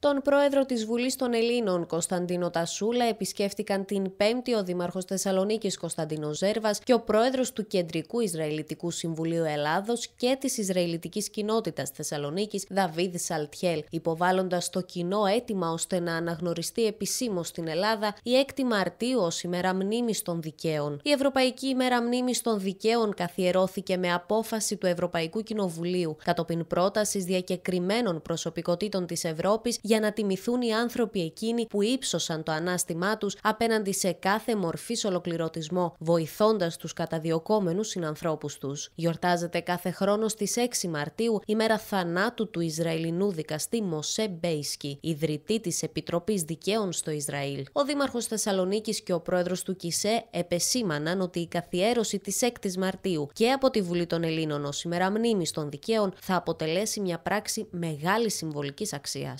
Τον πρόεδρο της Βουλής των Ελλήνων Κωνσταντίνο Τασούλα επισκέφτηκαν την Πέμπτη ο Δήμαρχος Θεσσαλονίκης Κωνσταντίνος Ζέρβας και ο πρόεδρος του Κεντρικού Ισραηλιτικού Συμβουλίου Ελλάδος και της Ισραηλιτικής Κοινότητας Θεσσαλονίκης Δαβίδ Σαλτιέλ, υποβάλλοντας το κοινό αίτημα ώστε να αναγνωριστεί επισήμως στην Ελλάδα η 6η Μαρτίου ως ημέρα μνήμης των δικαίων. Η Ευρωπαϊκή ημέρα μνήμης των δικαίων καθιερώθηκε με απόφαση του Ευρωπαϊκού Κοινοβουλίου κατόπιν πρότασης διακεκριμένων προσωπικότητων της Ευρώπης για να τιμηθούν οι άνθρωποι εκείνοι που ύψωσαν το ανάστημά τους απέναντι σε κάθε μορφής ολοκληρωτισμό, βοηθώντας τους καταδιωκόμενους συνανθρώπους τους. Γιορτάζεται κάθε χρόνο στις 6 Μαρτίου, ημέρα θανάτου του Ισραηλινού δικαστή Μωσέ Μπέισκι, ιδρυτή της Επιτροπής Δικαίων στο Ισραήλ. Ο Δήμαρχος Θεσσαλονίκης και ο πρόεδρος του ΚΙΣΕ επεσήμαναν ότι η καθιέρωση της 6η Μαρτίου και από τη Βουλή των Ελλήνων ως ημέρα μνήμης των δικαίων θα αποτελέσει μια πράξη μεγάλης συμβολικής αξίας.